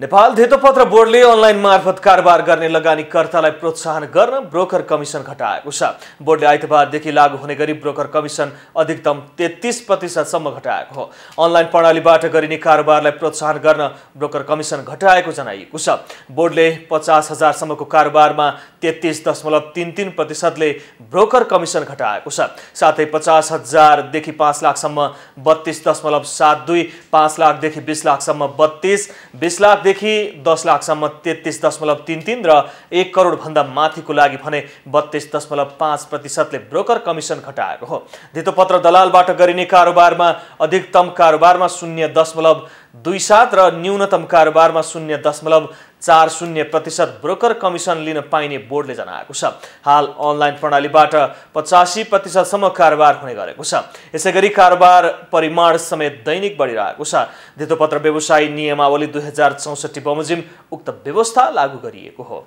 नेपाल धितोपत्र बोर्डले अनलाइन मार्फत कारोबार गर्ने लगानीकर्तालाई प्रोत्साहन गर्न ब्रोकर कमिसन घटाएको छ बोर्डले आइतबारदेखि लागू हुने गरी ब्रोकर कमिसन अधिकतम तेत्तिस प्रतिशतसम्म घटाएको हो अनलाइन प्रणालीबाट गरिने कारोबारलाई प्रोत्साहन गर्न ब्रोकर कमिसन घटाएको जनाइएको छ बोर्डले पचास हजारसम्मको कारोबारमा तेत्तिस दशमलव तिन तिन प्रतिशतले ब्रोकर कमिसन घटाएको छ साथै पचास हजारदेखि पाँच लाखसम्म बत्तिस दशमलव सात दुई पाँच लाखदेखि बिस लाखसम्म बत्तिस बिस लाख लाखदेखि दस लाखसम्म तेत्तिस दशमलव तिन तिन र एक करोडभन्दा माथिको लागि भने बत्तिस दशमलव पाँच प्रतिशतले ब्रोकर कमिसन घटाएको हो धितोपत्र दलालबाट गरिने कारोबारमा अधिकतम कारोबारमा शून्य दशमलव दुई सात र न्यूनतम कारोबारमा शून्य दशमलव चार शून्य प्रतिशत ब्रोकर कमिसन लिन पाइने बोर्डले जनाएको छ हाल अनलाइन प्रणालीबाट पचासी प्रतिशतसम्म कारोबार हुने गरेको छ यसै गरी कारोबार परिमाण समेत दैनिक बढिरहेको छ धितोपत्र व्यवसायी नियमावली दुई हजार चौसठी बमोजिम उक्त व्यवस्था लागू गरिएको हो